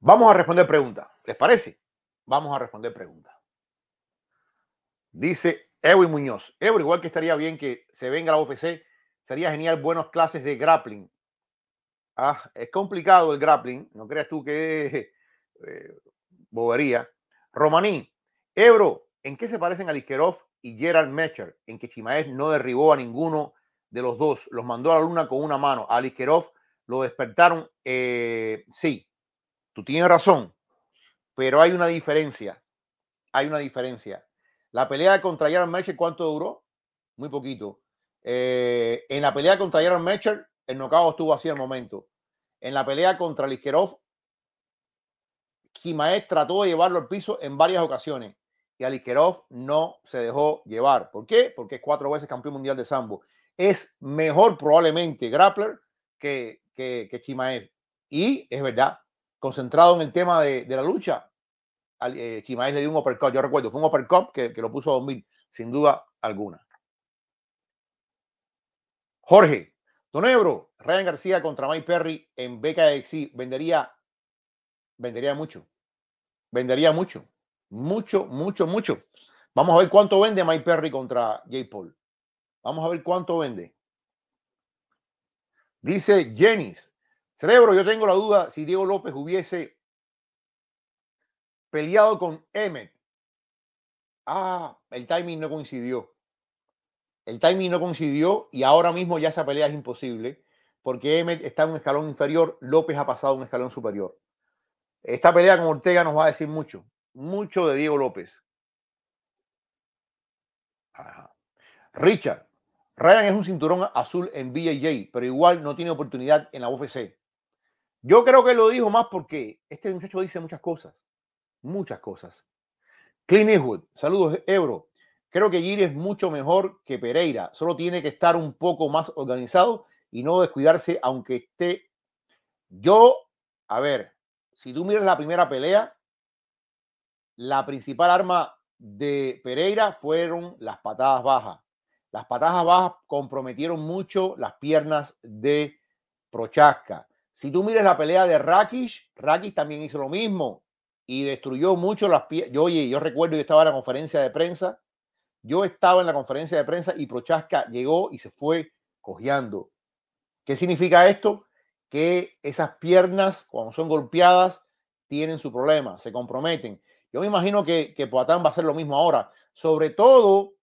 Vamos a responder preguntas. ¿Les parece? Vamos a responder preguntas. Dice Ewi Muñoz. Ebro, igual que estaría bien que se venga la OFC, sería genial buenas clases de grappling. Ah, es complicado el grappling. No creas tú que eh, bobería. Romaní, Ebro, ¿en qué se parecen Aliskerov y Gerald Mecher? En que Chimaez no derribó a ninguno de los dos, los mandó a la luna con una mano. A lo despertaron, eh, sí, Tú tienes razón, pero hay una diferencia. Hay una diferencia. La pelea contra Jaron Mercer, ¿cuánto duró? Muy poquito. Eh, en la pelea contra Jaron Mercer, el knockout estuvo así al momento. En la pelea contra Liskerov, Chimaez trató de llevarlo al piso en varias ocasiones y Aliskerov no se dejó llevar. ¿Por qué? Porque es cuatro veces campeón mundial de sambo. Es mejor probablemente grappler que, que, Y es verdad, concentrado en el tema de, la lucha, eh, le dio un uppercut, yo recuerdo, fue un uppercut que, que lo puso a 2000, sin duda alguna. Jorge, Don Ebro, Ryan García contra Mike Perry en beca de vendería, vendería mucho, vendería mucho, mucho, mucho, mucho. Vamos a ver cuánto vende Mike Perry contra J. Paul. Vamos a ver cuánto vende. Dice Jennings, Cerebro, yo tengo la duda si Diego López hubiese peleado con Emmet. Ah, el timing no coincidió. El timing no coincidió y ahora mismo ya esa pelea es imposible porque Emmet está en un escalón inferior, López ha pasado a un escalón superior. Esta pelea con Ortega nos va a decir mucho, mucho de Diego López. Richard, Ryan es un cinturón azul en BJJ, pero igual no tiene oportunidad en la UFC. Yo creo que lo dijo más porque este muchacho dice muchas cosas, muchas cosas. Clint Eastwood, saludos, e-, Ebro. Creo que Giri es mucho mejor que Pereira, solo tiene que estar un poco más organizado y no descuidarse, aunque esté. Yo, a ver, si tú miras la primera pelea, la principal arma de Pereira fueron las patadas bajas. Las patadas bajas comprometieron mucho las piernas de Prochaska. Si tú mires la pelea de Rakish, Rakish también hizo lo mismo y destruyó mucho las piernas. Yo, oye, yo recuerdo, yo estaba en la conferencia de prensa, yo estaba en la conferencia de prensa y Prochaska llegó y se fue cojeando. ¿Qué significa esto? Que esas piernas, cuando son golpeadas, tienen su problema, se comprometen. Yo me imagino que, que Poatán va a hacer lo mismo ahora, sobre todo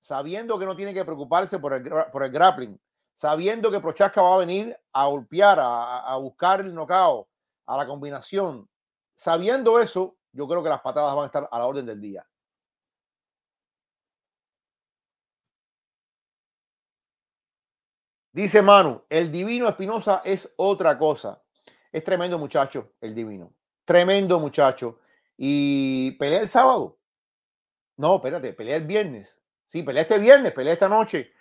sabiendo que no tiene que preocuparse por por el grappling sabiendo que Prochaska va a venir a golpear, a, buscar el knockout, a la combinación. Sabiendo eso, yo creo que las patadas van a estar a la orden del día. Dice Manu, el divino Espinosa es otra cosa. Es tremendo muchacho, el divino. Tremendo muchacho. Y pelea el sábado. No, espérate, pelea el viernes. Sí, pelea este viernes, pelea esta noche.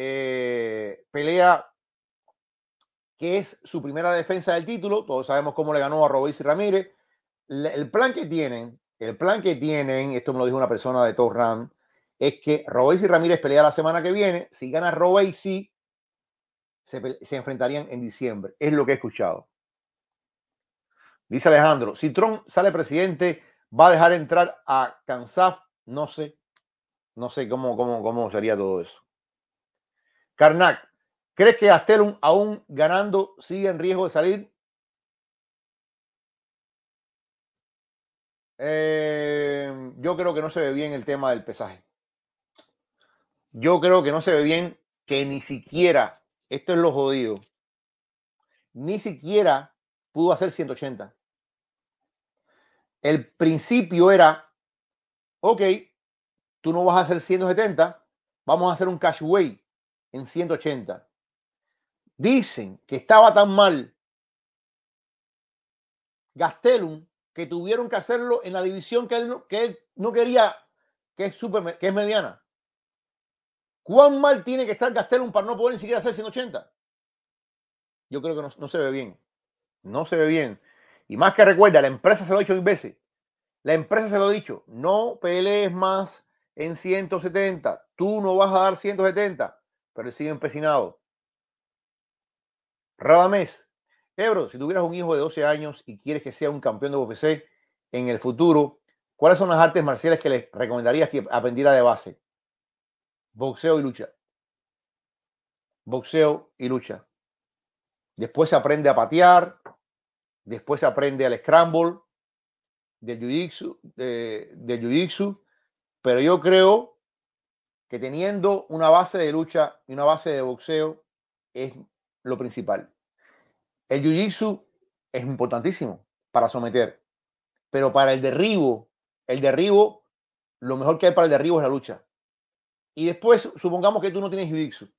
Eh, pelea que es su primera defensa del título. Todos sabemos cómo le ganó a y Ramírez. el plan que tienen, el plan que tienen, esto me lo dijo una persona de Top es que y Ramírez pelea la semana que viene. Si gana Robéis, se, se enfrentarían en diciembre. Es lo que he escuchado. Dice Alejandro, si Trump sale presidente, ¿va a dejar entrar a Kansaf, No sé. No sé cómo, cómo, cómo sería todo eso. Karnak, ¿crees que Astelum aún ganando sigue en riesgo de salir? Eh, yo creo que no se ve bien el tema del pesaje. Yo creo que no se ve bien que ni siquiera, esto es lo jodido, ni siquiera pudo hacer 180. El principio era, ok, tú no vas a hacer 170, vamos a hacer un cash way en 180. Dicen que estaba tan mal Gastelum que tuvieron que hacerlo en la división que él no, que no quería, que es, que es mediana. ¿Cuán mal tiene que estar Gastelum para no poder ni siquiera hacer 180? Yo creo que no, no se ve bien. No se ve bien. Y más que recuerda, la empresa se lo ha dicho mil veces. La empresa se lo ha dicho. No pelees más en 170. Tú no vas a dar 170 pero sigue empecinado. Radamés, Ebro, eh, si tuvieras un hijo de 12 años y quieres que sea un campeón de UFC en el futuro, ¿cuáles son las artes marciales que le recomendarías que aprendiera de base? Boxeo y lucha. Boxeo y lucha. Después se aprende a patear, después se aprende al scramble, del jiu de, del jiu pero yo creo que teniendo una base de lucha y una base de boxeo es lo principal. El jiu-jitsu es importantísimo para someter, pero para el derribo, el derribo, lo mejor que hay para el derribo es la lucha. Y después, supongamos que tú no tienes jiu-jitsu,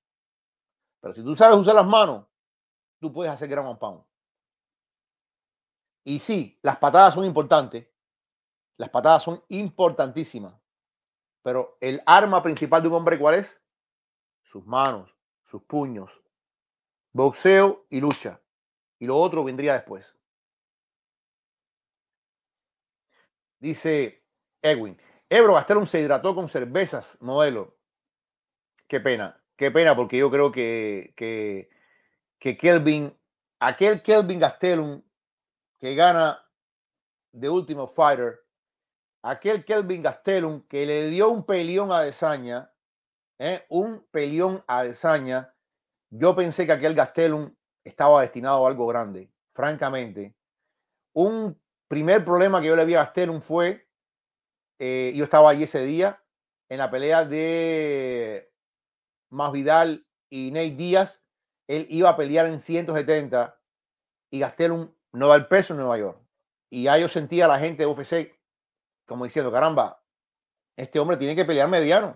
pero si tú sabes usar las manos, tú puedes hacer gran Y sí, las patadas son importantes, las patadas son importantísimas, pero el arma principal de un hombre, ¿cuál es? Sus manos, sus puños, boxeo y lucha. Y lo otro vendría después. Dice Edwin, Ebro Gastelum se hidrató con cervezas, modelo. Qué pena, qué pena, porque yo creo que, Kelvin, aquel Kelvin Gastelum que gana The último Fighter, aquel Kelvin Gastelum que le dio un peleón a Desaña, ¿eh? un pelión a Desaña, yo pensé que aquel Gastelum estaba destinado a algo grande, francamente. Un primer problema que yo le vi a Gastelum fue, eh, yo estaba allí ese día, en la pelea de Más Vidal y Ney Díaz, él iba a pelear en 170 y Gastelum no da el peso en Nueva York. Y ya yo sentía a la gente de UFC como diciendo, caramba, este hombre tiene que pelear mediano.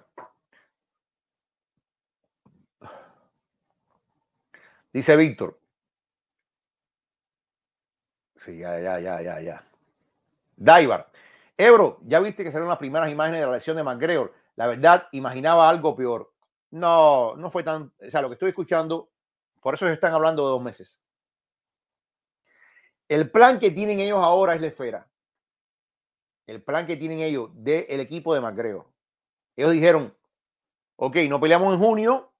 Dice Víctor. Sí, ya, ya, ya, ya, ya. Daibar. Ebro, ya viste que salieron las primeras imágenes de la lesión de McGregor. La verdad, imaginaba algo peor. No, no fue tan. O sea, lo que estoy escuchando, por eso están hablando de dos meses. El plan que tienen ellos ahora es la esfera el plan que tienen ellos del equipo de Macreo. Ellos dijeron, ok, no peleamos en junio,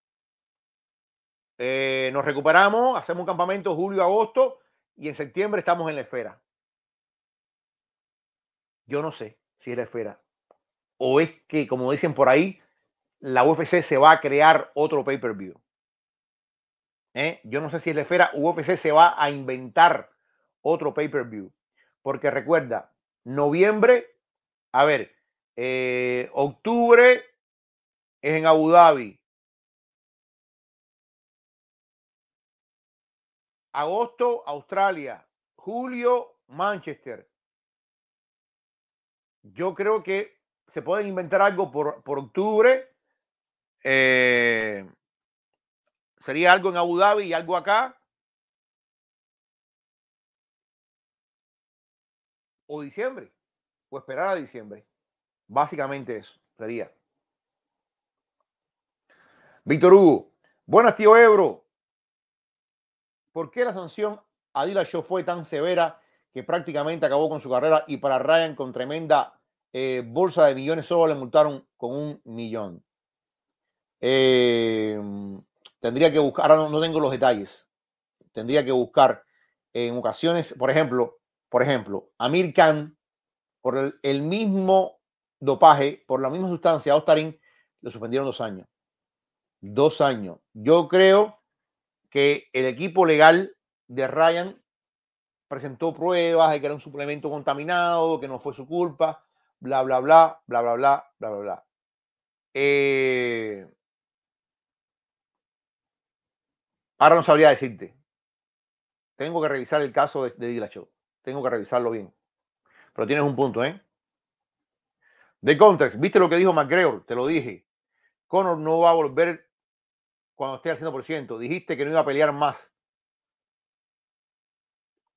eh, nos recuperamos, hacemos un campamento julio, agosto y en septiembre estamos en la esfera. Yo no sé si es la esfera. O es que, como dicen por ahí, la UFC se va a crear otro pay-per-view. view ¿Eh? Yo no sé si es la esfera, UFC se va a inventar otro pay-per-view. Porque recuerda, noviembre, a ver, eh, octubre es en Abu Dhabi. Agosto, Australia. Julio, Manchester. Yo creo que se puede inventar algo por, octubre. Eh, sería algo en Abu Dhabi y algo acá. o diciembre, o esperar a diciembre. Básicamente eso sería. Víctor Hugo, buenas tío Ebro. ¿Por qué la sanción a Dillashaw fue tan severa que prácticamente acabó con su carrera y para Ryan con tremenda eh, bolsa de millones solo le multaron con un millón? Em, tendría que buscar, ahora no, tengo los detalles, tendría que buscar en ocasiones, por ejemplo, por ejemplo, Amir Khan, por el, mismo dopaje, por la misma sustancia, Ostarin, lo suspendieron dos años. Dos años. Yo creo que el equipo legal de Ryan presentó pruebas de que era un suplemento contaminado, que no fue su culpa, bla, bla, bla, bla, bla, bla, bla, bla, bla. Eh, ahora no sabría decirte. Tengo que revisar el caso de, de tengo que revisarlo bien. Pero tienes un punto, ¿eh? De context, ¿viste lo que dijo McGregor? Te lo dije. Conor no va a volver cuando esté al 100%. Dijiste que no iba a pelear más.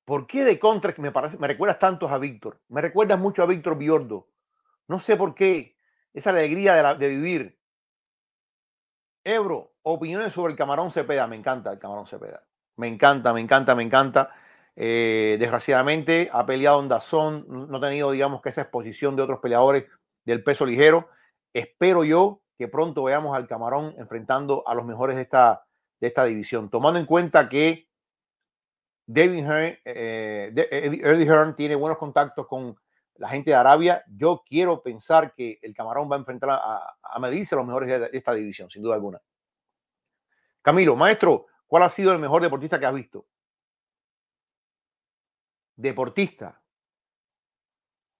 ¿Por qué de Contrax? me, parece, me recuerdas tanto a Víctor? Me recuerdas mucho a Víctor Biordo. No sé por qué. Esa alegría de, de vivir. Ebro, opiniones sobre el camarón Cepeda. Me encanta el camarón Cepeda. Me encanta, me encanta, me encanta. Eh, desgraciadamente ha peleado en Dazón, no ha tenido, digamos, que esa exposición de otros peleadores del peso ligero. Espero yo que pronto veamos al Camarón enfrentando a los mejores de esta, de esta división, tomando en cuenta que David Hearn, eh, eh, Eddie Hearn tiene buenos contactos con la gente de Arabia. Yo quiero pensar que el Camarón va a enfrentar a, a medirse a los mejores de esta división, sin duda alguna. Camilo, maestro, ¿cuál ha sido el mejor deportista que has visto? deportista.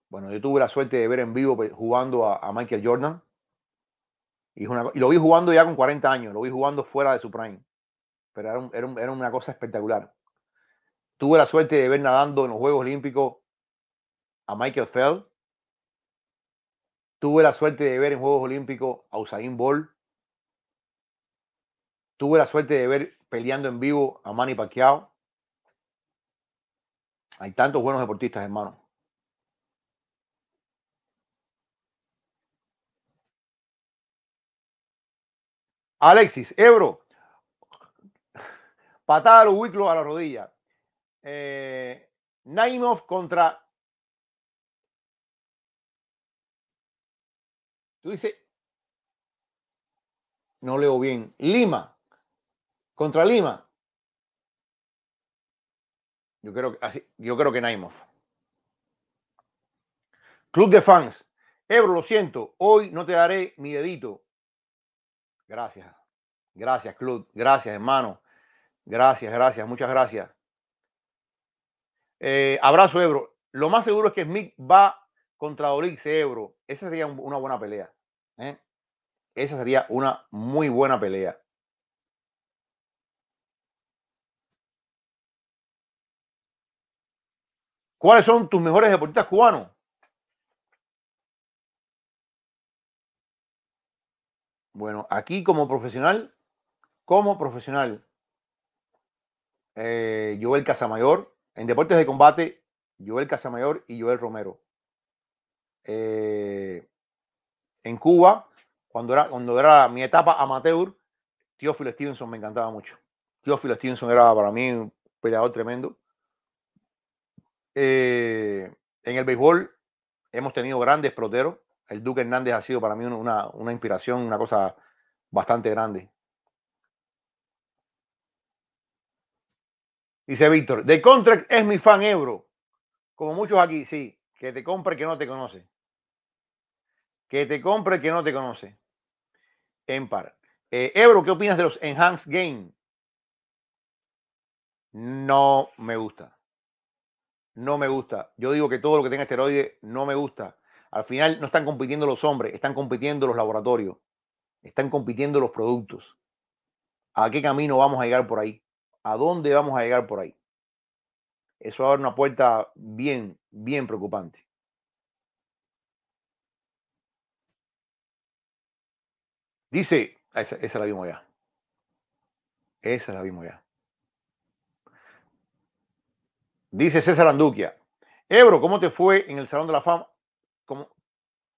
Bueno, yo tuve la suerte de ver en vivo pues, jugando a, Michael Jordan. Y, lo vi jugando ya con 40 años, lo vi jugando fuera de su prime. Pero era, una cosa espectacular. Tuve la suerte de ver nadando en los Juegos Olímpicos a Michael Feld. Tuve la suerte de ver en Juegos Olímpicos a Usain Bolt. Tuve la suerte de ver peleando en vivo a Manny Pacquiao. Hay tantos buenos deportistas, hermano. Alexis, Ebro, patada a los a la rodilla. Eh, Naimov contra. Tú dices. No leo bien. Lima. Contra Lima. Yo creo, así, yo creo que Naimov. Club de fans. Ebro, lo siento, hoy no te daré mi dedito. Gracias. Gracias, Club. Gracias, hermano. Gracias, gracias. Muchas gracias. Eh, abrazo, Ebro. Lo más seguro es que Smith va contra Olix, Ebro. Esa sería una buena pelea. ¿eh? Esa sería una muy buena pelea. ¿Cuáles son tus mejores deportistas cubanos? Bueno, aquí como profesional, como profesional, eh, Joel Casamayor, en deportes de combate, Joel Casamayor y Joel Romero. Eh, en Cuba, cuando era, cuando era mi etapa amateur, Teófilo Stevenson me encantaba mucho. Teófilo Stevenson era para mí un peleador tremendo. Eh, en el béisbol hemos tenido grandes proteros El Duque Hernández ha sido para mí una, inspiración, una cosa bastante grande. Dice Víctor, de Contract es mi fan euro. Como muchos aquí, sí, que te compre que no te conoce. Que te compre que no te conoce. En par. Eh, Ebro, ¿qué opinas de los Enhanced Game? No me gusta no me gusta. Yo digo que todo lo que tenga esteroides no me gusta. Al final no están compitiendo los hombres, están compitiendo los laboratorios, están compitiendo los productos. ¿A qué camino vamos a llegar por ahí? ¿A dónde vamos a llegar por ahí? Eso abre una puerta bien, bien preocupante. Dice, esa, la vimos ya. Esa la vimos ya. Dice César Anduquia. Ebro, ¿cómo te fue en el Salón de la Fama?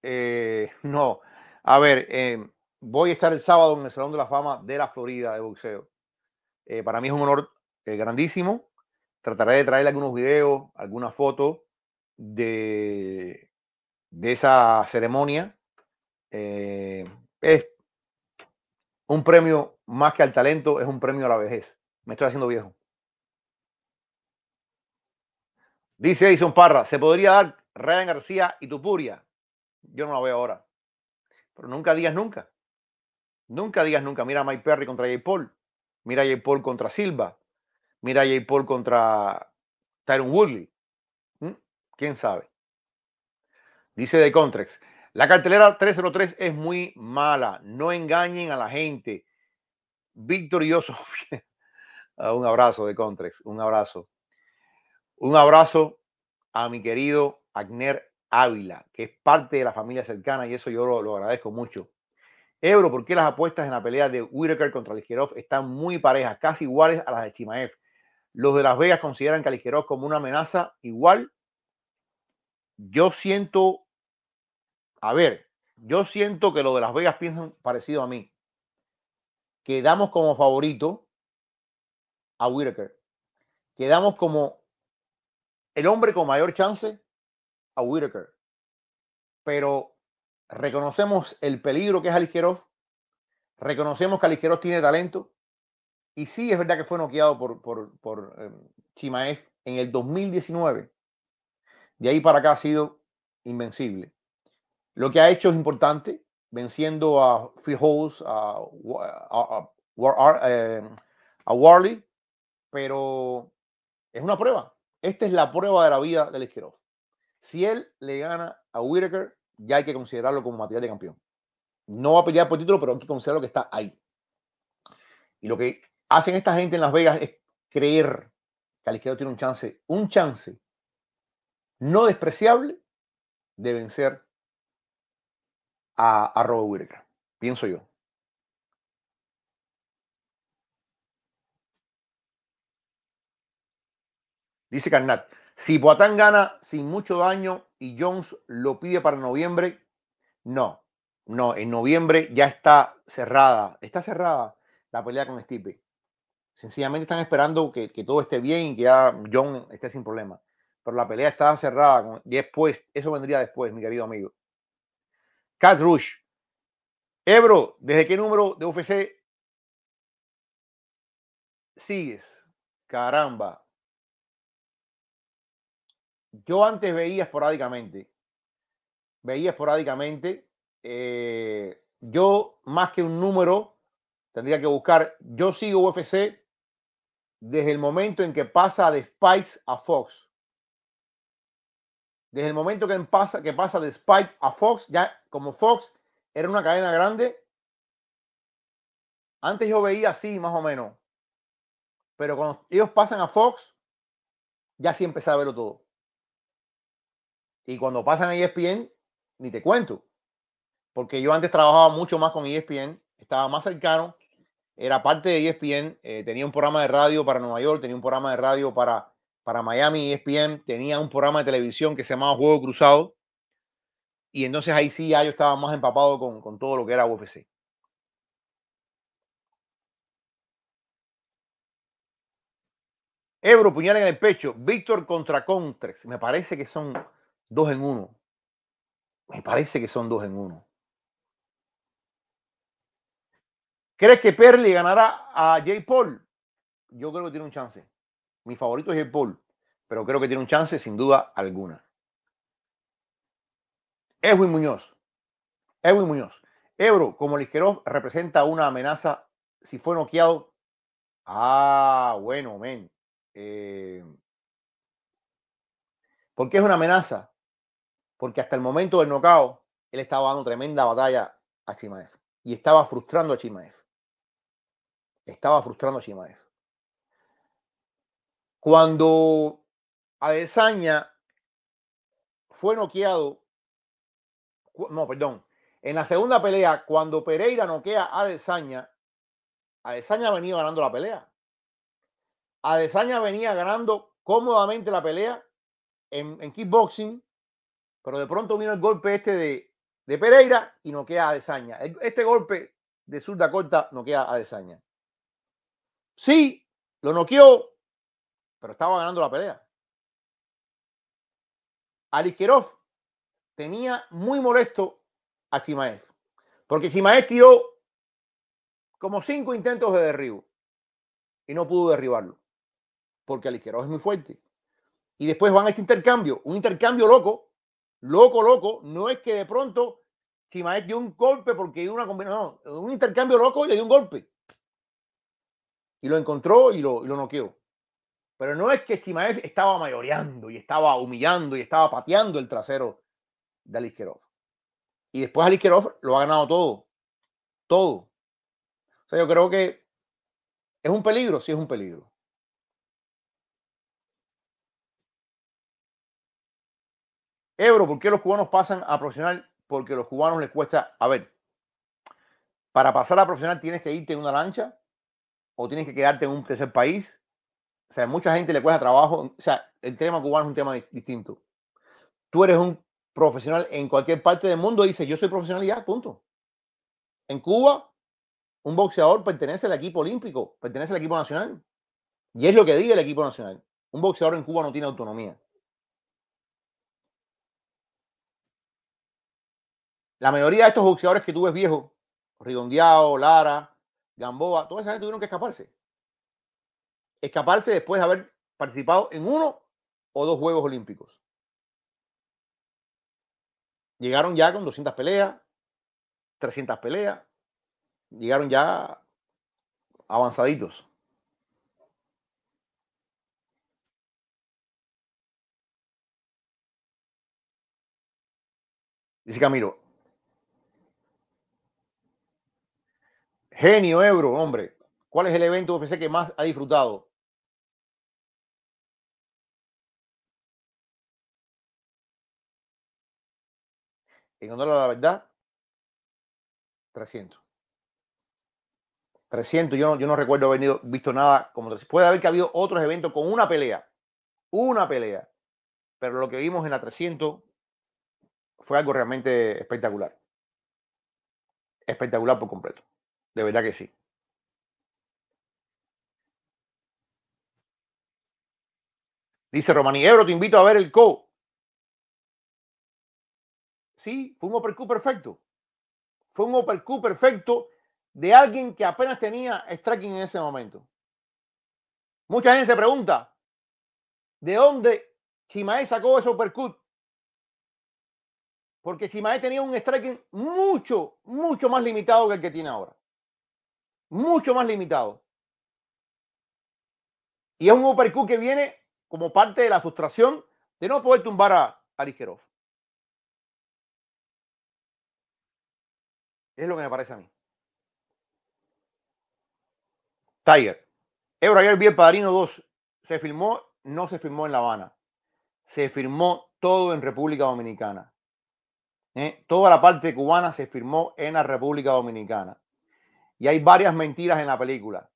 Eh, no, a ver, em, voy a estar el sábado en el Salón de la Fama de la Florida de boxeo. Eh, para mí es un honor eh, grandísimo. Trataré de traerle algunos videos, algunas fotos de, de esa ceremonia. es un premio más que al talento, es un premio a la vejez. Me estoy haciendo viejo. Dice Edison Parra, se podría dar Ryan García y Tupuria. Yo no la veo ahora. Pero nunca digas nunca. Nunca digas nunca. Mira a Mike Perry contra J. Paul. Mira a J. Paul contra Silva. Mira a J. Paul contra Tyron Woodley. ¿Mm? ¿Quién sabe? Dice de Contrex. La cartelera 303 es muy mala. No engañen a la gente. Victorioso. Un abrazo de Contrex. Un abrazo. Un abrazo a mi querido Agner Ávila, que es parte de la familia cercana y eso yo lo, agradezco mucho. Ebro, ¿por qué las apuestas en la pelea de Whitaker contra Ligerov están muy parejas, casi iguales a las de Chimaev? Los de Las Vegas consideran que Ligerov como una amenaza igual. Yo siento, a ver, yo siento que los de Las Vegas piensan parecido a mí. Quedamos como favorito a Whitaker. Quedamos como el hombre con mayor chance a Whitaker. Pero reconocemos el peligro que es Alisquerov, reconocemos que Alisquerov tiene talento, y sí es verdad que fue noqueado por, por, em, en el 2019. De ahí para acá ha sido invencible. Lo que ha hecho es importante, venciendo a Phil eh, a Warley, pero es una prueba. Esta es la prueba de la vida del Isquerov. Si él le gana a Whitaker, ya hay que considerarlo como material de campeón. No va a pelear por título, pero hay que considerarlo que está ahí. Y lo que hacen esta gente en Las Vegas es creer que Alisquero tiene un chance, un chance no despreciable de vencer a, a Robert Whittaker. Pienso yo. Dice Carnat, si Boatán gana sin mucho daño y Jones lo pide para noviembre, no, no, en noviembre ya está cerrada, está cerrada la pelea con Stipe. Sencillamente están esperando que, todo esté bien y que ya Jones esté sin problema. Pero la pelea está cerrada. Y después, eso vendría después, mi querido amigo. Cat Rush. Ebro, ¿desde qué número de UFC sigues? Caramba, yo antes veía esporádicamente, veía esporádicamente, eh, yo más que un número, tendría que buscar, yo sigo UFC desde el momento en que pasa de Spikes a Fox. Desde el momento que pasa, que pasa de Spike a Fox, ya como Fox era una cadena grande, antes yo veía así más o menos. Pero cuando ellos pasan a Fox, ya sí empecé a verlo todo. Y cuando pasan a ESPN, ni te cuento. Porque yo antes trabajaba mucho más con ESPN, estaba más cercano, era parte de ESPN, eh, tenía un programa de radio para Nueva York, tenía un programa de radio para, para Miami, ESPN, tenía un programa de televisión que se llamaba Juego Cruzado. Y entonces ahí sí ya yo estaba más empapado con, todo lo que era UFC. Ebro, puñal en el pecho. Víctor contra Contrex. Me parece que son dos en uno. Me parece que son dos en uno. ¿Crees que Perli ganará a Jay Paul? Yo creo que tiene un chance. Mi favorito es Jay Paul, pero creo que tiene un chance sin duda alguna. Edwin Muñoz. Edwin Muñoz. Ebro, como Lisquerov, representa una amenaza si fue noqueado. Ah, bueno, men. Eh, ¿Por qué es una amenaza? porque hasta el momento del nocao él estaba dando tremenda batalla a Chimaev y estaba frustrando a Chimaev. Estaba frustrando a Chimaev. Cuando Adesanya fue noqueado, no, perdón, en la segunda pelea, cuando Pereira noquea a Adesanya, Adesanya venía ganando la pelea. Adesanya venía ganando cómodamente la pelea en, en kickboxing pero de pronto vino el golpe este de, Pereira y no queda a Desaña. Este golpe de zurda corta no queda a Desaña. Sí, lo noqueó, pero estaba ganando la pelea. Alikerov tenía muy molesto a Chimaev, porque Chimaev tiró como cinco intentos de derribo y no pudo derribarlo, porque Alikerov es muy fuerte. Y después van a este intercambio, un intercambio loco, loco, loco, no es que de pronto Chimaev dio un golpe porque hay una combinación, un intercambio loco y le dio un golpe. Y lo encontró y lo, lo noqueó. Pero no es que Chimaev estaba mayoreando y estaba humillando y estaba pateando el trasero de Aliskerov. Y después Aliskerov lo ha ganado todo. Todo. O sea, yo creo que es un peligro, sí es un peligro. Ebro, ¿por qué los cubanos pasan a profesional? Porque a los cubanos les cuesta, a ver, para pasar a profesional tienes que irte en una lancha o tienes que quedarte en un tercer país. O sea, mucha gente le cuesta trabajo. O sea, el tema cubano es un tema distinto. Tú eres un profesional en cualquier parte del mundo, y dices, yo soy profesional ya, punto. En Cuba, un boxeador pertenece al equipo olímpico, pertenece al equipo nacional. Y es lo que diga el equipo nacional. Un boxeador en Cuba no tiene autonomía. La mayoría de estos boxeadores que tú ves viejos, Ridondeado, Lara, Gamboa, toda esa gente tuvieron que escaparse. Escaparse después de haber participado en uno o dos Juegos Olímpicos. Llegaron ya con 200 peleas, 300 peleas, llegaron ya avanzaditos. Dice Camilo, Genio Ebro, hombre. ¿Cuál es el evento que más ha disfrutado? En honor a la verdad, 300. 300, yo no, recuerdo haber visto nada como 300. Puede haber que ha habido otros eventos con una pelea, una pelea, pero lo que vimos en la 300 fue algo realmente espectacular. Espectacular por completo. De verdad que sí. Dice Romaniebro, te invito a ver el co. Sí, fue un uppercut perfecto. Fue un uppercut perfecto de alguien que apenas tenía striking en ese momento. Mucha gente se pregunta, ¿de dónde Chimae sacó ese uppercut? Porque Chimae tenía un striking mucho, mucho más limitado que el que tiene ahora mucho más limitado. Y es un uppercut que viene como parte de la frustración de no poder tumbar a, a Es lo que me parece a mí. Tiger. Ebro, ayer Padrino 2. Se firmó, no se firmó en La Habana. Se firmó todo en República Dominicana. ¿Eh? Toda la parte cubana se firmó en la República Dominicana. Y hay varias mentiras en la película.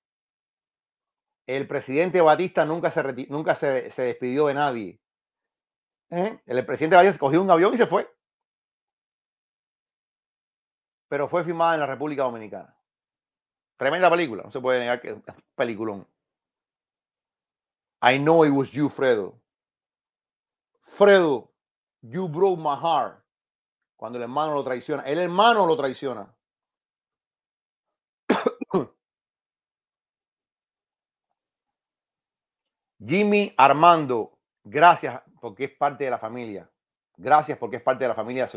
El presidente Batista nunca se, nunca se, despidió de nadie. ¿Eh? El presidente Batista cogió un avión y se fue. Pero fue filmada en la República Dominicana. Tremenda película, no se puede negar que es un peliculón. I know it was you, Fredo. Fredo, you broke my heart. Cuando el hermano lo traiciona. El hermano lo traiciona. Jimmy Armando, gracias porque es parte de la familia. Gracias porque es parte de la familia.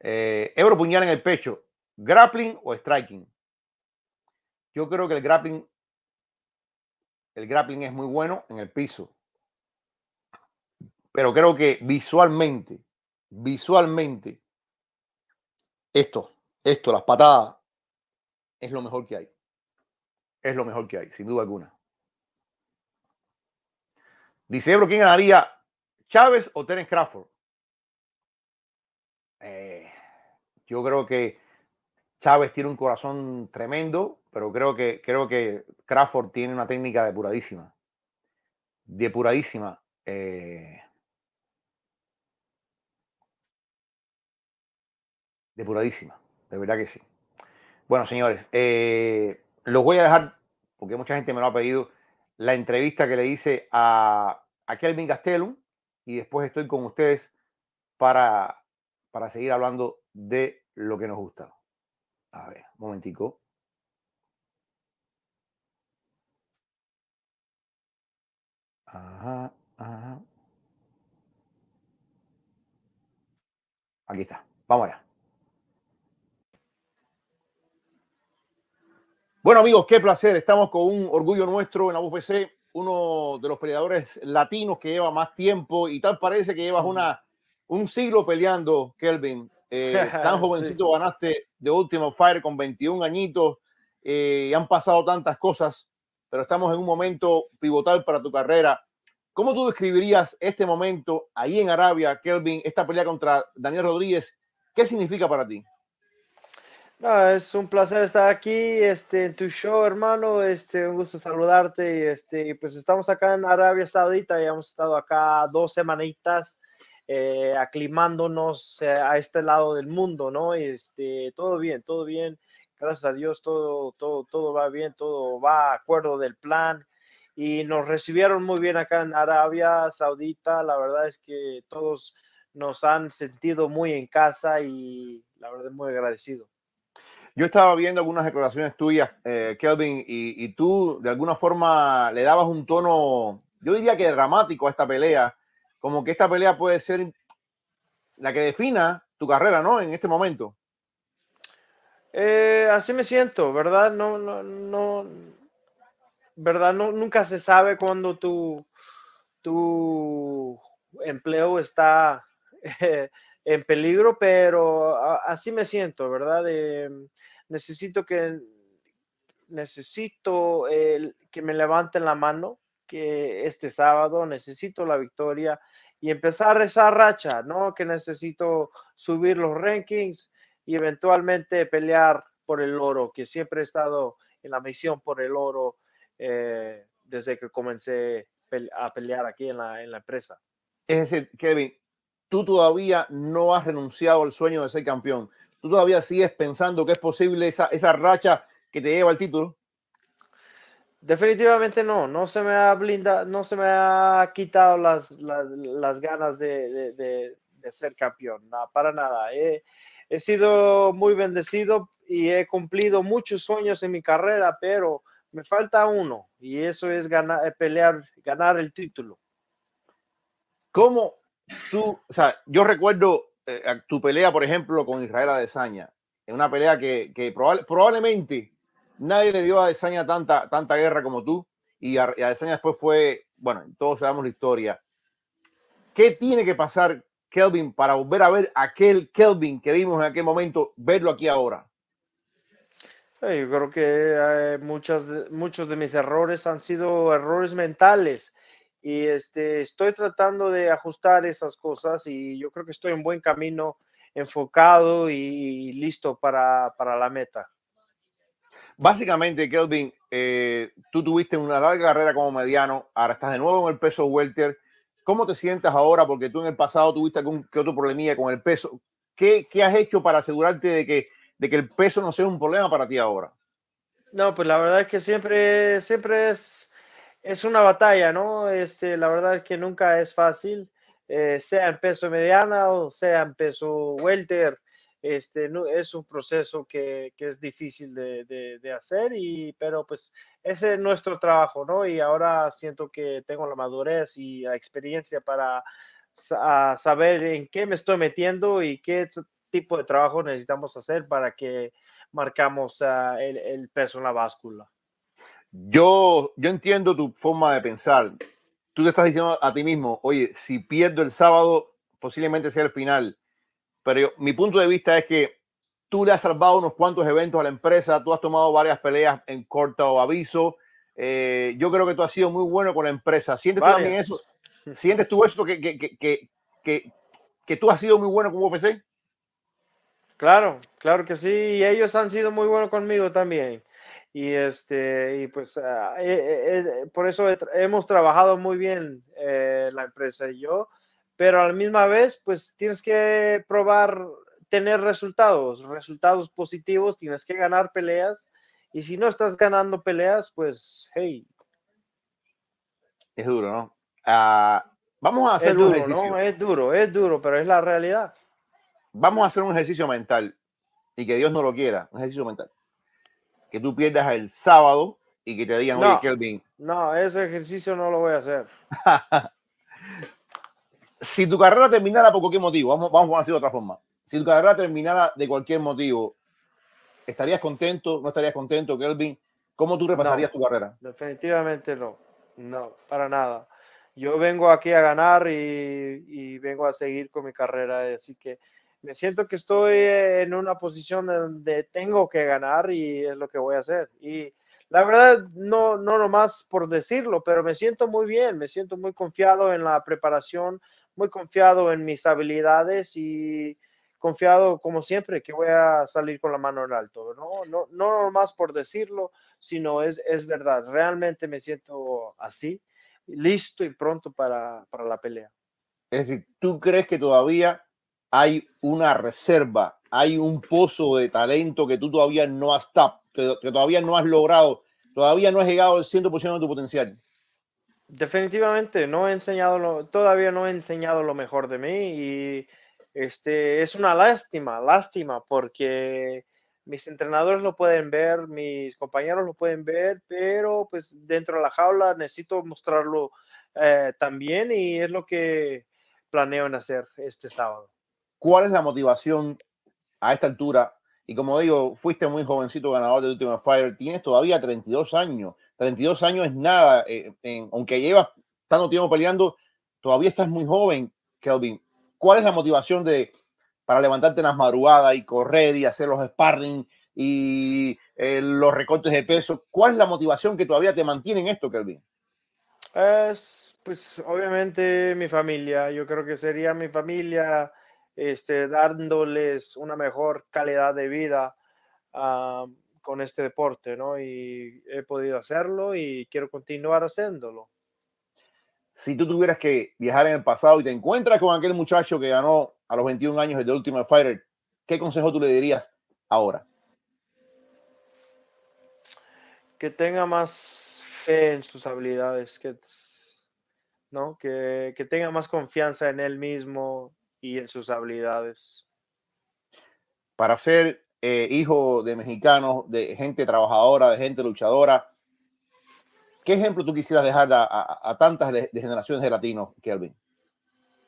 Eh, Ebro puñal en el pecho, grappling o striking. Yo creo que el grappling, el grappling es muy bueno en el piso. Pero creo que visualmente, visualmente, esto, esto, las patadas, es lo mejor que hay. Es lo mejor que hay, sin duda alguna. Dice Ebro, ¿quién ganaría? ¿Chávez o Terence Crawford? Eh, yo creo que Chávez tiene un corazón tremendo, pero creo que, creo que Crawford tiene una técnica depuradísima. Depuradísima. Eh. depuradísima, de verdad que sí. Bueno, señores, eh, los voy a dejar, porque mucha gente me lo ha pedido, la entrevista que le hice a, a Kelvin Gastelum y después estoy con ustedes para, para seguir hablando de lo que nos gusta. A ver, un momentico. Aquí está. Vamos allá. Bueno, amigos, qué placer. Estamos con un orgullo nuestro en la UFC, uno de los peleadores latinos que lleva más tiempo y tal parece que llevas una, un siglo peleando, Kelvin. Eh, tan jovencito ganaste de Ultimate Fire con 21 añitos eh, y han pasado tantas cosas, pero estamos en un momento pivotal para tu carrera. ¿Cómo tú describirías este momento ahí en Arabia, Kelvin, esta pelea contra Daniel Rodríguez? ¿Qué significa para ti? es un placer estar aquí este, en tu show, hermano. Este, un gusto saludarte. Y este, pues estamos acá en Arabia Saudita, y hemos estado acá dos semanitas eh, aclimándonos eh, a este lado del mundo, ¿no? Este, todo bien, todo bien. Gracias a Dios, todo, todo, todo va bien, todo va a acuerdo del plan. Y nos recibieron muy bien acá en Arabia Saudita. La verdad es que todos nos han sentido muy en casa y la verdad muy agradecido. Yo estaba viendo algunas declaraciones tuyas, eh, Kelvin, y, tú de alguna forma le dabas un tono, yo diría que dramático a esta pelea, como que esta pelea puede ser la que defina tu carrera, ¿no? En este momento. Eh, así me siento, ¿verdad? No, no, no, ¿verdad? nunca se sabe cuando tu, empleo está... Eh, en peligro, pero así me siento, ¿verdad? Mm, necesito que necesito que me levanten la mano, que este sábado necesito la victoria y empezar esa racha, ¿no? Que necesito subir los rankings y eventualmente pelear por el oro, que siempre he estado en la misión por el oro eh, desde que comencé a pelear aquí en la, en la empresa. Es decir, Kevin, tú todavía no has renunciado al sueño de ser campeón. Tú todavía sigues pensando que es posible esa, racha que te lleva al título. Definitivamente no, no se me ha blindado, no se me ha quitado las, ganas de, ser campeón, Nada, para nada. He, sido muy bendecido y he cumplido muchos sueños en mi carrera, pero me falta uno y eso es ganar, pelear, ganar el título. ¿Cómo tú, o sea, yo recuerdo eh, tu pelea, por ejemplo, con Israel Adesanya, en una pelea que, probablemente nadie le dio a Adesanya tanta, tanta guerra como tú, y Adesanya después fue, bueno, todos sabemos la historia. ¿Qué tiene que pasar Kelvin para volver a ver aquel Kelvin que vimos en aquel momento, verlo aquí ahora? Yo creo que eh, muchos de mis errores han sido errores mentales y este, estoy tratando de ajustar esas cosas y yo creo que estoy en buen camino, enfocado y, listo para, para la meta. Básicamente, Kelvin, eh, tú tuviste una larga carrera como mediano, ahora estás de nuevo en el peso welter. ¿Cómo te sientas ahora? Porque tú en el pasado tuviste que otro problemilla con el peso. ¿Qué, ¿Qué, has hecho para asegurarte de que, de que el peso no sea un problema para ti ahora? No, pues la verdad es que siempre, siempre es es una batalla, ¿no? Este, la verdad es que nunca es fácil, eh, sea en peso mediana o sea en peso welter. Este, es un proceso que, es difícil de, hacer, y, pero pues ese es nuestro trabajo, ¿no? Y ahora siento que tengo la madurez y la experiencia para saber en qué me estoy metiendo y qué tipo de trabajo necesitamos hacer para que marcamos ah, el peso en la báscula. Yo, entiendo tu forma de pensar. Tú te estás diciendo a ti mismo, oye, si pierdo el sábado, posiblemente sea el final. Pero mi punto de vista es que tú le has salvado unos cuantos eventos a la empresa, tú has tomado varias peleas en corta o aviso. Eh, yo creo que tú has sido muy bueno con la empresa. ¿Sientes tú también eso? ¿Sientes tú eso que, que, tú has sido muy bueno como UFC? Claro, claro que sí. Y ellos han sido muy buenos conmigo también y este y pues ah, eh, eh, eh, por eso hemos trabajado muy bien la empresa y yo pero a la misma vez pues tienes que probar tener resultados resultados positivos tienes que ganar peleas y si no estás ganando peleas pues hey es duro no ah, vamos a hacer duro, un ejercicio ¿no? es duro es duro pero es la realidad vamos a hacer un ejercicio mental y que Dios no lo quiera un ejercicio mental que tú pierdas el sábado y que te digan, no, oye, Kelvin. No, ese ejercicio no lo voy a hacer. si tu carrera terminara por cualquier motivo, vamos, vamos a decir de otra forma. Si tu carrera terminara de cualquier motivo, ¿estarías contento? ¿No estarías contento, Kelvin? ¿Cómo tú repasarías tu carrera? Definitivamente no. No, para nada. Yo vengo aquí a ganar y, y vengo a seguir con mi carrera. Así que me siento que estoy en una posición donde tengo que ganar y es lo que voy a hacer. Y la verdad, no, no nomás por decirlo, pero me siento muy bien, me siento muy confiado en la preparación, muy confiado en mis habilidades y confiado como siempre que voy a salir con la mano en alto, no, no, no nomás por decirlo, sino es, es verdad, realmente me siento así, listo y pronto para, para la pelea. Es decir, ¿tú crees que todavía hay una reserva, hay un pozo de talento que tú todavía no has que, todavía no has logrado, todavía no has llegado al 100% de tu potencial. Definitivamente, no he enseñado todavía no he enseñado lo mejor de mí y este, es una lástima, lástima, porque mis entrenadores lo pueden ver, mis compañeros lo pueden ver, pero pues dentro de la jaula necesito mostrarlo eh, también y es lo que planeo en hacer este sábado. ¿Cuál es la motivación a esta altura? Y como digo, fuiste muy jovencito ganador de Ultimate Fire, tienes todavía 32 años. 32 años es nada, eh, aunque llevas tanto tiempo peleando, todavía estás muy joven, Kelvin. ¿Cuál es la motivación de para levantarte en las madrugadas y correr y hacer los sparring y eh, los recortes de peso? ¿Cuál es la motivación que todavía te mantiene en esto, Kelvin? Es, pues obviamente mi familia, yo creo que sería mi familia, este, dándoles una mejor calidad de vida ah, con este deporte, ¿no? Y he podido hacerlo y quiero continuar haciéndolo. Si tú tuvieras que viajar en el pasado y te encuentras con aquel muchacho que ganó a los 21 años el The Ultimate Fighter, ¿qué consejo tú le dirías ahora? Que tenga más fe en sus habilidades, que, ¿no? que, que tenga más confianza en él mismo, y en sus habilidades. Para ser eh, hijo de mexicanos, de gente trabajadora, de gente luchadora, ¿qué ejemplo tú quisieras dejar a, tantas de, generaciones de latinos, Kelvin?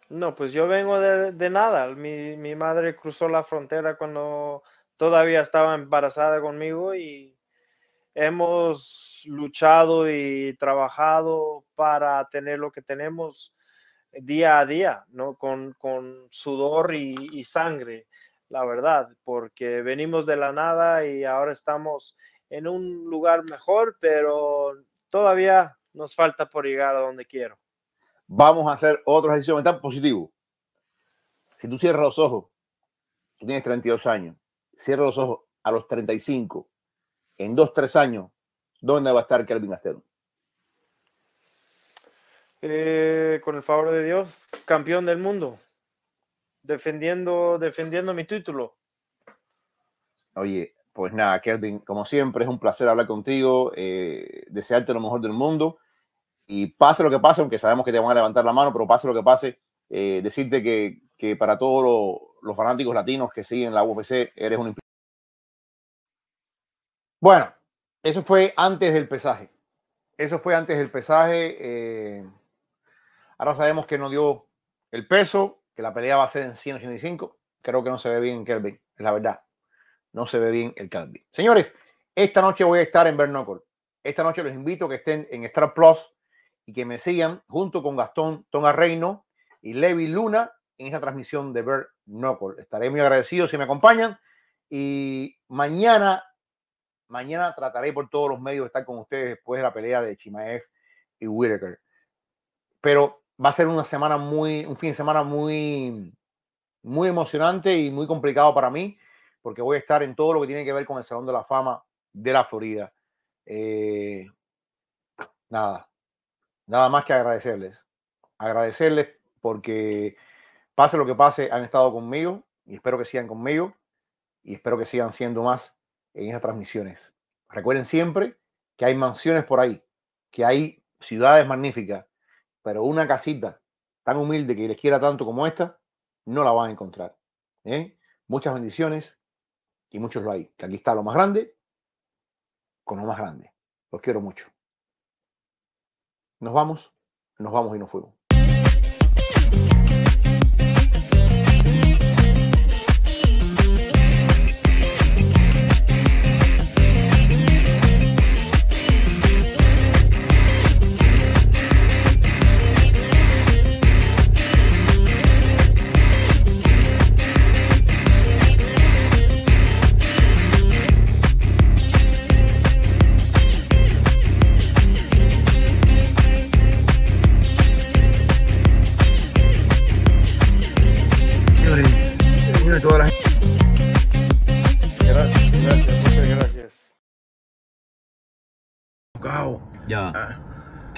No, pues yo vengo de, nada. Mi, mi, madre cruzó la frontera cuando todavía estaba embarazada conmigo y hemos luchado y trabajado para tener lo que tenemos día a día, ¿no? Con, sudor y, sangre, la verdad, porque venimos de la nada y ahora estamos en un lugar mejor, pero todavía nos falta por llegar a donde quiero. Vamos a hacer otro ejercicio mental positivo. Si tú cierras los ojos, tú tienes 32 años, cierras los ojos a los 35, en 2, 3 años, ¿dónde va a estar Kelvin Gastelum? Eh, con el favor de Dios, campeón del mundo, defendiendo, defendiendo mi título. Oye, pues nada, Kelvin, como siempre, es un placer hablar contigo, eh, desearte lo mejor del mundo y pase lo que pase, aunque sabemos que te van a levantar la mano, pero pase lo que pase, eh, decirte que, para todos los, fanáticos latinos que siguen la UFC, eres un... Bueno, eso fue antes del pesaje. Eso fue antes del pesaje. Ahora sabemos que no dio el peso, que la pelea va a ser en 185. Creo que no se ve bien Kelvin, es la verdad. No se ve bien el Kelvin. Señores, esta noche voy a estar en Bernocle. Esta noche los invito a que estén en Star Plus y que me sigan junto con Gastón Tonga Reino y Levi Luna en esta transmisión de Bernocle. Estaré muy agradecido si me acompañan. Y mañana, mañana trataré por todos los medios de estar con ustedes después de la pelea de Chimaev y Whitaker. Pero va a ser una semana muy, un fin de semana muy, muy emocionante y muy complicado para mí, porque voy a estar en todo lo que tiene que ver con el Salón de la Fama de la Florida. Eh, nada, nada más que agradecerles. Agradecerles porque pase lo que pase, han estado conmigo y espero que sigan conmigo y espero que sigan siendo más en esas transmisiones. Recuerden siempre que hay mansiones por ahí, que hay ciudades magníficas, pero una casita tan humilde que les quiera tanto como esta, no la van a encontrar. ¿eh? Muchas bendiciones y muchos lo hay. Que aquí está lo más grande con lo más grande. Los quiero mucho. Nos vamos, nos vamos y nos fuimos.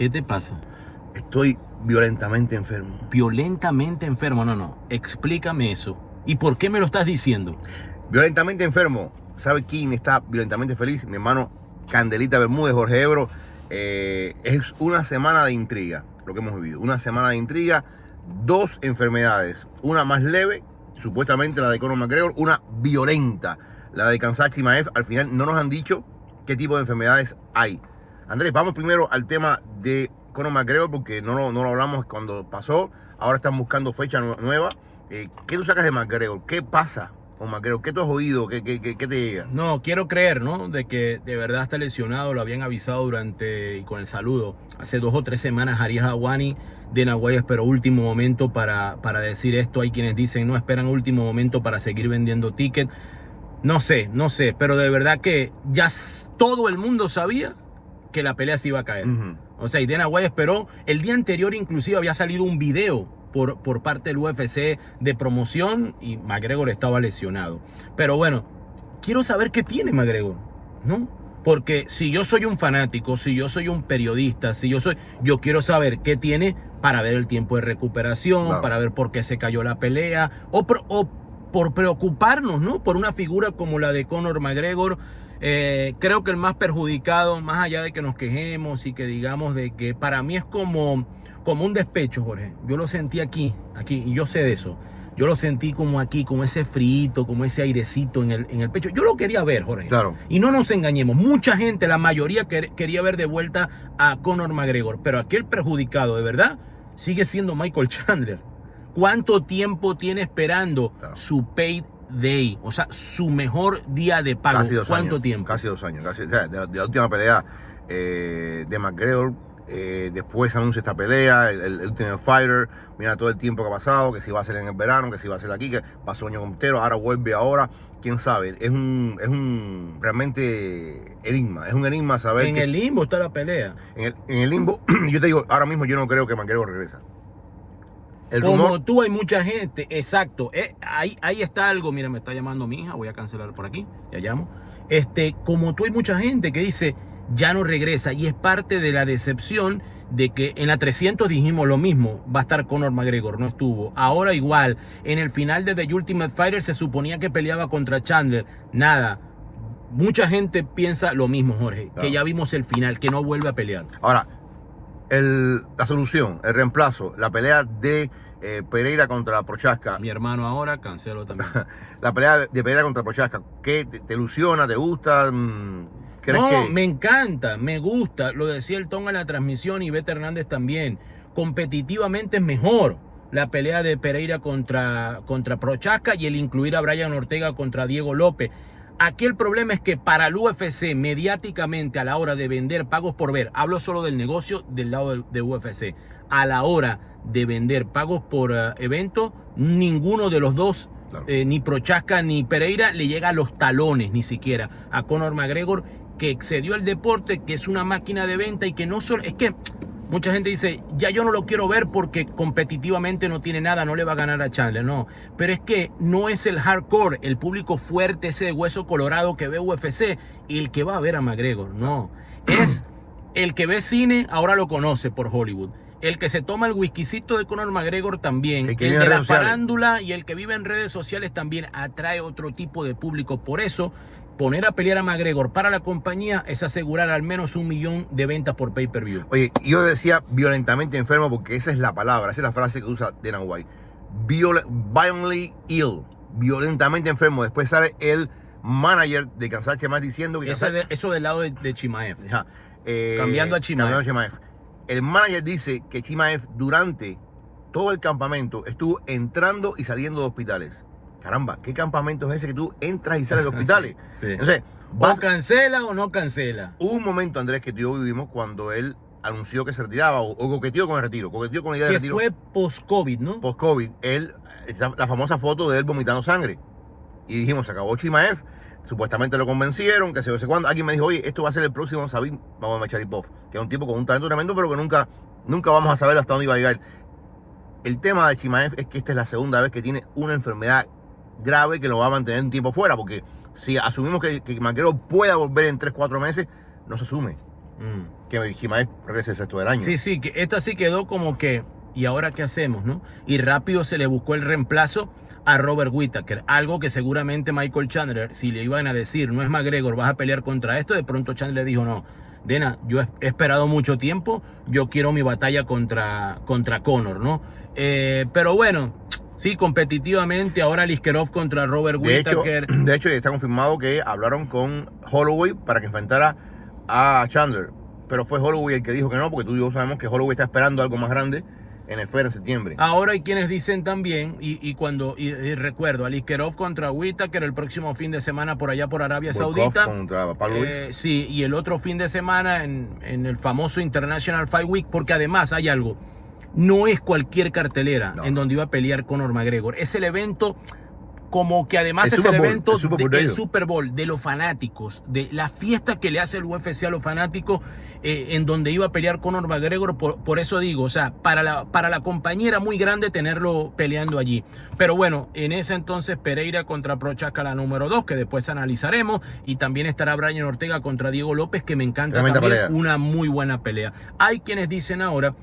¿Qué te pasa? Estoy violentamente enfermo. Violentamente enfermo, no, no. Explícame eso. ¿Y por qué me lo estás diciendo? Violentamente enfermo. ¿Sabe quién está violentamente feliz? Mi hermano Candelita Bermúdez, Jorge Ebro. Eh, es una semana de intriga, lo que hemos vivido. Una semana de intriga, dos enfermedades. Una más leve, supuestamente la de Conor McGregor, una violenta, la de Kansachi Maef. Al final no nos han dicho qué tipo de enfermedades hay. Andrés, vamos primero al tema de Conor McGregor porque no, no, lo hablamos cuando pasó. Ahora están buscando fecha nueva. Eh, ¿Qué tú sacas de McGregor? ¿Qué pasa con McGregor? ¿Qué tú has oído? ¿Qué, te llega? No, quiero creer, ¿no? De que de verdad está lesionado. Lo habían avisado durante y con el saludo hace dos o tres semanas. Arias aguani de Nahuay esperó último momento para, para decir esto. Hay quienes dicen no esperan último momento para seguir vendiendo tickets. No sé, no sé, pero de verdad que ya todo el mundo sabía que la pelea se iba a caer. O sea, y Dana White esperó. El día anterior inclusive había salido un video por, por parte del UFC de promoción y McGregor estaba lesionado. Pero bueno, quiero saber qué tiene McGregor, ¿no? Porque si yo soy un fanático, si yo soy un periodista, si yo soy, yo quiero saber qué tiene para ver el tiempo de recuperación, para ver por qué se cayó la pelea, o, o por preocuparnos, ¿no? Por una figura como la de Conor McGregor, eh, creo que el más perjudicado, más allá de que nos quejemos y que digamos de que para mí es como, como un despecho, Jorge. Yo lo sentí aquí, aquí, y yo sé de eso. Yo lo sentí como aquí, como ese frito como ese airecito en el, en el pecho. Yo lo quería ver, Jorge. Claro. Y no nos engañemos. Mucha gente, la mayoría quería ver de vuelta a Conor McGregor. Pero aquí el perjudicado, de verdad, sigue siendo Michael Chandler. ¿Cuánto tiempo tiene esperando su pay Day, o sea, su mejor día de pago. ¿Cuánto tiempo? Casi dos años, casi, de, la, última pelea eh, de McGregor, eh, después anuncia esta pelea, el, último Fighter, mira todo el tiempo que ha pasado, que si va a ser en el verano, que si va a ser aquí, que pasó año entero, ahora vuelve ahora, quién sabe, es un, es un realmente enigma, es un enigma saber. En el limbo está la pelea. En el, en el limbo, yo te digo, ahora mismo yo no creo que McGregor regresa. Como tú hay mucha gente, exacto. Eh, ahí, está algo. Mira, me está llamando mi hija, voy a cancelar por aquí, ya llamo. Este, como tú hay mucha gente que dice, ya no regresa. Y es parte de la decepción de que en la 300 dijimos lo mismo, va a estar Conor McGregor, no estuvo. Ahora igual, en el final de The Ultimate Fighter se suponía que peleaba contra Chandler, nada. Mucha gente piensa lo mismo, Jorge, que ya vimos el final, que no vuelve a pelear. Ahora, la solución, el reemplazo, la pelea de eh, Pereira contra Prochaska. Mi hermano ahora, Cancelo también. la pelea de Pereira contra Prochaska, ¿qué te, ilusiona, te gusta? Mm, ¿Crees no, me encanta, me gusta. Lo decía el Tonga en la transmisión y Beto Hernández también. Competitivamente es mejor la pelea de Pereira contra, contra Prochaska y el incluir a Brian Ortega contra Diego López. Aquí el problema es que para el UFC, mediáticamente a la hora de vender pagos por ver, hablo solo del negocio del lado de UFC, a la hora de vender pagos por eh, evento, ninguno de los dos, eh, ni Prochaska ni Pereira, le llega a los talones ni siquiera a Conor McGregor, que excedió el deporte, que es una máquina de venta y que no solo. Es que Mucha gente dice, ya yo no lo quiero ver porque competitivamente no tiene nada, no le va a ganar a Chandler. No, pero es que no es el hardcore, el público fuerte, ese hueso colorado que ve UFC, el que va a ver a McGregor. No, es el que ve cine, ahora lo conoce por Hollywood. El que se toma el whiskycito de Conor McGregor también. El, que de la y el que vive en redes sociales también atrae otro tipo de público. Por eso poner a pelear a McGregor para la compañía es asegurar al menos un millón de ventas por pay-per-view. Oye, yo decía violentamente enfermo porque esa es la palabra, esa es la frase que usa de White. violently ill, violentamente enfermo. Después sale el manager de Kansas más diciendo que... Eso, del lado de, eh, cambiando a Chimaev. Cambiando a Chimaev. El manager dice que Chimaev durante todo el campamento estuvo entrando y saliendo de hospitales caramba, ¿qué campamento es ese que tú entras y sales de hospitales? Entonces, o cancela o no cancela. Hubo un momento, Andrés, que tú y yo vivimos cuando él anunció que se retiraba o, coqueteó con el retiro, coqueteó con la idea de retiro. fue post-COVID, ¿no? Post-COVID. Él, la famosa foto de él vomitando sangre. Y dijimos, se acabó Chimaev. Supuestamente lo convencieron, que se yo sé cuándo. Alguien me dijo, oye, esto va a ser el próximo Sabin bof", que es un tipo con un talento tremendo, pero que nunca, nunca vamos a saber hasta dónde iba a llegar. El tema de Chimaev es que esta es la segunda vez que tiene una enfermedad grave que lo va a mantener un tiempo fuera, porque si asumimos que, que pueda volver en 3-4 meses, no se asume mm. que regrese el resto del año. Sí, sí, que esto así quedó como que, ¿y ahora qué hacemos? no? Y rápido se le buscó el reemplazo a Robert Whittaker, algo que seguramente Michael Chandler, si le iban a decir, no es McGregor, vas a pelear contra esto, de pronto Chandler dijo, no, Dena, yo he esperado mucho tiempo, yo quiero mi batalla contra, contra Conor, ¿no? Eh, pero bueno, Sí, competitivamente. Ahora Liskerov contra Robert Whittaker. de hecho, está confirmado que hablaron con Holloway para que enfrentara a Chandler. Pero fue Holloway el que dijo que no, porque tú y yo sabemos que Holloway está esperando algo más grande en el FED septiembre. Ahora hay quienes dicen también, y, cuando, y, recuerdo, Aliskerov contra Whittaker el próximo fin de semana por allá por Arabia Saudita. Eh, sí, y el otro fin de semana en, en el famoso International Fight Week, porque además hay algo no es cualquier cartelera en donde iba a pelear Conor McGregor. Es el evento como que además es el evento del Super Bowl, de, los fanáticos, de la fiesta que le hace el UFC a los fanáticos, eh, en donde iba a pelear Conor McGregor, por, por, eso digo, o sea, para la, para la compañera muy grande tenerlo peleando allí. Pero bueno, en ese entonces Pereira contra Prochaska la número 2, que después analizaremos, y también estará Brian Ortega contra Diego López, que me encanta también, una muy buena pelea. Hay quienes dicen ahora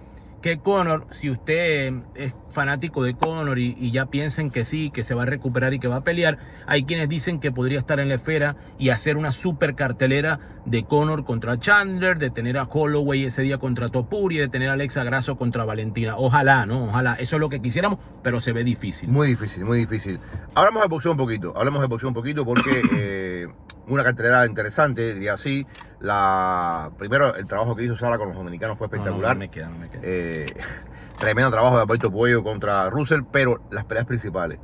que Connor, si usted es fanático de Conor y, ya piensen que sí, que se va a recuperar y que va a pelear, hay quienes dicen que podría estar en la esfera y hacer una super cartelera de Conor contra Chandler, de tener a Holloway ese día contra Topuri, de tener a Alexa Grasso contra Valentina. Ojalá, ¿no? Ojalá. Eso es lo que quisiéramos, pero se ve difícil. Muy difícil, muy difícil. Hablamos de boxeo un poquito, hablamos de boxeo un poquito porque eh, una cartelera interesante, diría así. La, primero, el trabajo que hizo Sara con los dominicanos fue espectacular. No, me queda, eh, tremendo trabajo de Alberto Puello contra Russell, pero las peleas principales.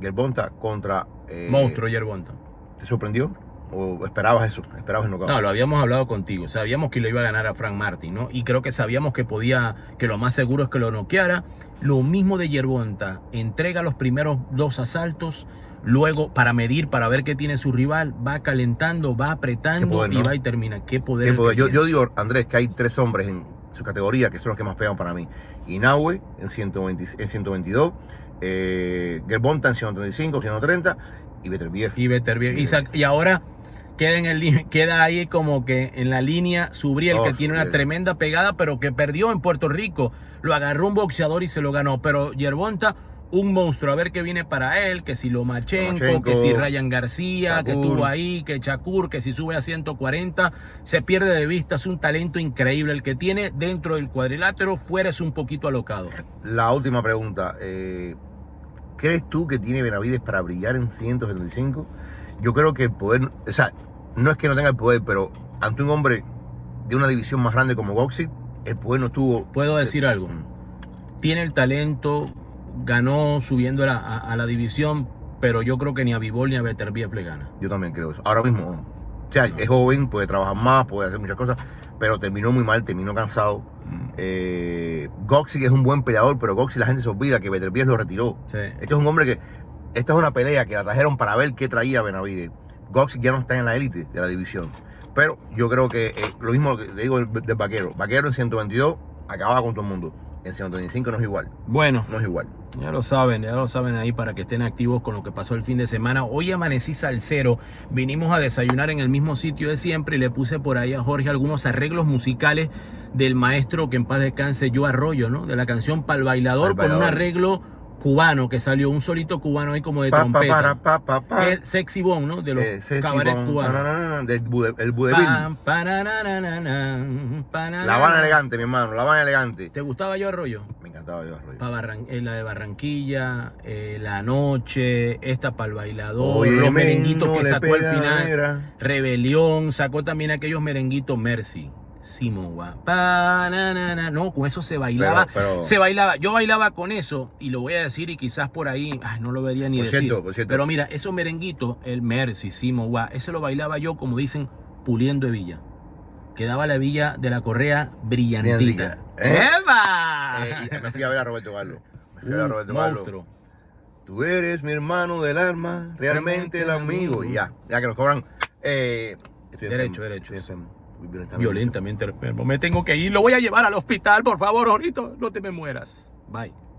Yerbonta contra. Eh, Monstruo Yerbonta. ¿Te sorprendió? ¿O esperabas eso? ¿Esperabas el knockout? No, lo habíamos hablado contigo. Sabíamos que lo iba a ganar a Frank Martin, ¿no? Y creo que sabíamos que podía, que lo más seguro es que lo noqueara. Lo mismo de Yerbonta. Entrega los primeros dos asaltos Luego, para medir, para ver qué tiene su rival, va calentando, va apretando y va y termina. ¿Qué poder? Yo, digo, Andrés, que hay tres hombres en su categoría que son los que más pegan para mí. Inahue en, en 122, eh, Gerbonta en 135, 130 y Betterbief. Y eh, Y, ahora queda, en el, queda ahí como que en la línea Subriel, que oh, tiene una tremenda pegada, pero que perdió en Puerto Rico. Lo agarró un boxeador y se lo ganó. Pero Gerbonta un monstruo, a ver qué viene para él, que si Lomachenko, que si Ryan García, que estuvo ahí, que Chacur, que si sube a 140, se pierde de vista, es un talento increíble el que tiene dentro del cuadrilátero, fuera es un poquito alocado. La última pregunta, eh, ¿crees tú que tiene Benavides para brillar en 175? Yo creo que el poder, o sea, no es que no tenga el poder, pero ante un hombre de una división más grande como Goxi, el poder no estuvo... Puedo decir algo. Mm. Tiene el talento, ganó subiendo a, la división, pero yo creo que ni a Vivol ni a Beterbiev le gana. Yo también creo eso. Ahora mismo, o sea, es joven, puede trabajar más, puede hacer muchas cosas, pero terminó muy mal, terminó cansado. Mm. Eh, Goxi que es un buen peleador, pero Goxi la gente se olvida que Beterbiev lo retiró. Sí. Este es un hombre que, esta es una pelea que la trajeron para ver qué traía Benavide. Goxi ya no está en la élite de la división. Pero yo creo que eh, lo mismo que digo de del vaquero. Vaquero en 122 acababa con todo el mundo. En 125 no es igual. Bueno. No es igual. Ya lo saben, ya lo saben ahí para que estén activos con lo que pasó el fin de semana. Hoy amanecí salsero, vinimos a desayunar en el mismo sitio de siempre y le puse por ahí a Jorge algunos arreglos musicales del maestro que en paz descanse yo arroyo, ¿no? De la canción Pal Bailador, Pal Bailador. con un arreglo cubano que salió, un solito cubano ahí como de trompeta. el sexy Bon, ¿no? De los eh, cabaret cubanos. el Budevil. La van elegante, mi hermano, La van elegante. ¿Te gustaba yo Arroyo? Me encantaba yo Arroyo. Barran, eh, la de Barranquilla, eh, La Noche, esta para el bailador, los merenguitos que sacó al final. Rebelión, sacó también aquellos merenguitos Mercy simón No, con eso se bailaba. se bailaba. Yo bailaba con eso, y lo voy a decir, y quizás por ahí no lo vería ni por decir. Pero mira, esos merenguitos, el Mercy, simón ese lo bailaba yo, como dicen, puliendo hebilla. Quedaba la evilla de la correa brillantita. ¡Eva! ¿Eh? Eh, me fui a ver a Roberto Galo. Me fui a ver a Tú eres mi hermano del alma, realmente, el amigo. Y ya, ya que nos cobran. Eh, derecho, derecho violentamente, enfermo. Me tengo que ir, lo voy a llevar al hospital, por favor, ahorita, no te me mueras. Bye.